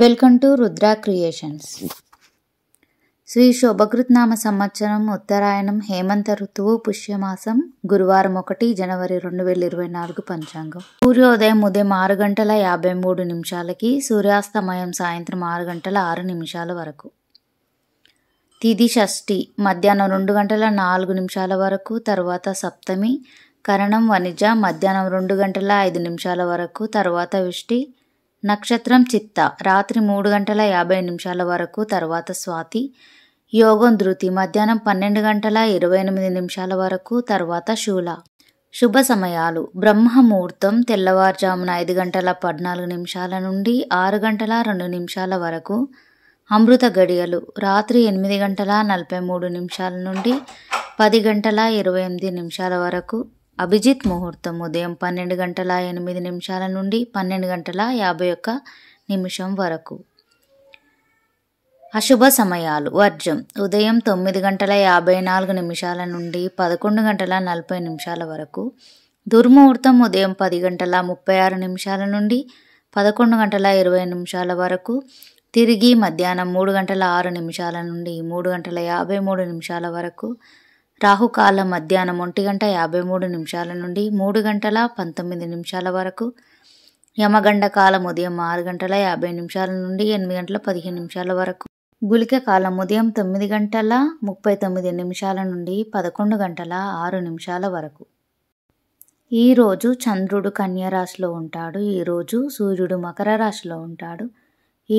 welcome to Rudra creations Shri శోభకృత్నామ సంవత్సరం ఉత్తరాయణం హేమంత ఋతువు పుష్యమాసం గురువారం ఒకటి జనవరి రెండు వేల ఇరవై నాలుగు పంచాంగం సూర్యోదయం ఉదయం ఆరు గంటల యాభై మూడు నిమిషాలకి సూర్యాస్తమయం సాయంత్రం ఆరు గంటల ఆరు నిమిషాల వరకు తిది షష్ఠి మధ్యాహ్నం రెండు గంటల నాలుగు నిమిషాల వరకు తర్వాత సప్తమి కరణం వనిజ మధ్యాహ్నం రెండు గంటల ఐదు నిమిషాల వరకు తర్వాత విష్టి నక్షత్రం చిత్త రాత్రి మూడు గంటల యాభై నిమిషాల వరకు తర్వాత స్వాతి యోగం ధృతి మధ్యాహ్నం పన్నెండు గంటల ఇరవై ఎనిమిది నిమిషాల వరకు తర్వాత శూల శుభ సమయాలు బ్రహ్మముహూర్తం తెల్లవారుజామున ఐదు గంటల పద్నాలుగు నిమిషాల నుండి ఆరు గంటల రెండు నిమిషాల వరకు అమృత గడియలు రాత్రి ఎనిమిది గంటల నలభై మూడు నిమిషాల నుండి పది గంటల ఇరవై ఎనిమిది నిమిషాల వరకు అభిజిత్ ముహూర్తం ఉదయం పన్నెండు గంటల ఎనిమిది నిమిషాల నుండి పన్నెండు గంటల యాభై ఒక్క నిమిషం వరకు అశుభ సమయాలు వర్జం ఉదయం తొమ్మిది గంటల యాభై నాలుగు నిమిషాల నుండి పదకొండు గంటల నలభై నిమిషాల వరకు దుర్ముహూర్తం ఉదయం పది గంటల ముప్పై ఆరు నిమిషాల నుండి పదకొండు గంటల ఇరవై నిమిషాల వరకు తిరిగి మధ్యాహ్నం మూడు గంటల ఆరు నిమిషాల నుండి మూడు గంటల యాభై మూడు నిమిషాల వరకు రాహుకాలం మధ్యాహ్నం ఒంటి గంట యాభై మూడు నిమిషాల నుండి మూడు గంటల పంతొమ్మిది నిమిషాల వరకు యమగండ కాలం ఉదయం ఆరు గంటల యాభై నిమిషాల నుండి ఎనిమిది గంటల పదిహేను నిమిషాల వరకు గులిక కాలం ఉదయం తొమ్మిది గంటల ముప్పై తొమ్మిది నిమిషాల నుండి పదకొండు గంటల ఆరు నిమిషాల వరకు ఈరోజు చంద్రుడు కన్యరాశిలో ఉంటాడు ఈరోజు సూర్యుడు మకర రాశిలో ఉంటాడు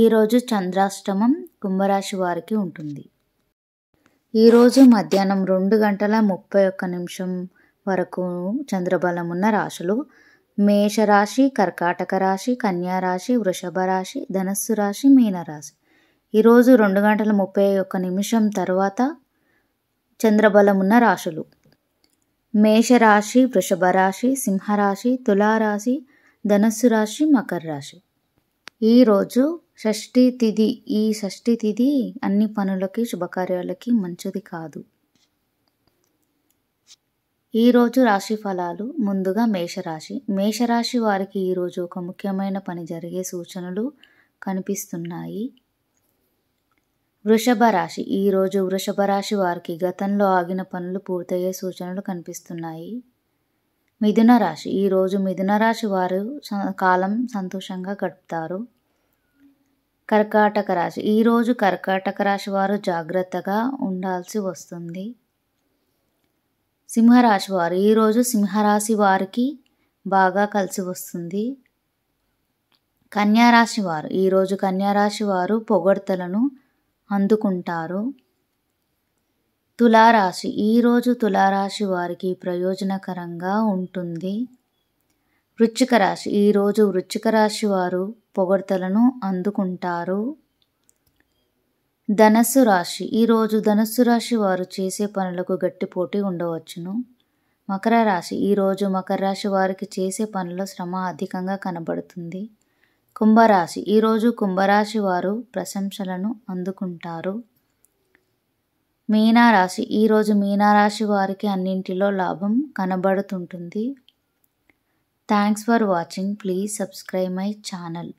ఈరోజు చంద్రాష్టమం కుంభరాశి వారికి ఉంటుంది ఈరోజు మధ్యాహ్నం రెండు గంటల ముప్పై ఒక్క నిమిషం వరకు చంద్రబలం ఉన్న రాశులు మేషరాశి కర్కాటక రాశి కన్యారాశి వృషభ రాశి ధనస్సు రాశి మీనరాశి ఈరోజు రెండు గంటల ముప్పై ఒక్క నిమిషం తర్వాత చంద్రబలం ఉన్న రాశులు మేషరాశి వృషభ రాశి సింహరాశి తులారాశి ధనస్సు రాశి మకర రాశి ఈరోజు షష్ఠీ తిథి ఈ షష్ఠీ తిథి అన్ని పనులకి శుభకార్యాలకి మంచిది కాదు ఈరోజు రాశి ఫలాలు ముందుగా మేషరాశి మేషరాశి వారికి ఈరోజు ఒక ముఖ్యమైన పని జరిగే సూచనలు కనిపిస్తున్నాయి వృషభ రాశి ఈరోజు వృషభ రాశి వారికి గతంలో ఆగిన పనులు పూర్తయ్యే సూచనలు కనిపిస్తున్నాయి మిథున రాశి ఈరోజు మిథున రాశి వారు కాలం సంతోషంగా గడుపుతారు కర్కాటక రాశి ఈరోజు కర్కాటక రాశి వారు జాగ్రత్తగా ఉండాల్సి వస్తుంది సింహరాశి వారు ఈరోజు సింహరాశి వారికి బాగా కలిసి వస్తుంది కన్యారాశి వారు ఈరోజు కన్యారాశి వారు పొగడ్తలను అందుకుంటారు తులారాశి ఈరోజు తులారాశి వారికి ప్రయోజనకరంగా ఉంటుంది వృచ్చిక రాశి ఈరోజు వృచ్చిక రాశి వారు పొగడ్తలను అందుకుంటారు ధనస్సు రాశి ఈరోజు ధనస్సు రాశి వారు చేసే పనులకు గట్టి పోటీ ఉండవచ్చును మకర రాశి ఈరోజు మకర రాశి వారికి చేసే పనుల శ్రమ అధికంగా కనబడుతుంది కుంభరాశి ఈరోజు కుంభరాశి వారు ప్రశంసలను అందుకుంటారు మీనారాశి ఈరోజు మీనారాశి వారికి అన్నింటిలో లాభం కనబడుతుంటుంది thanks for watching please subscribe my channel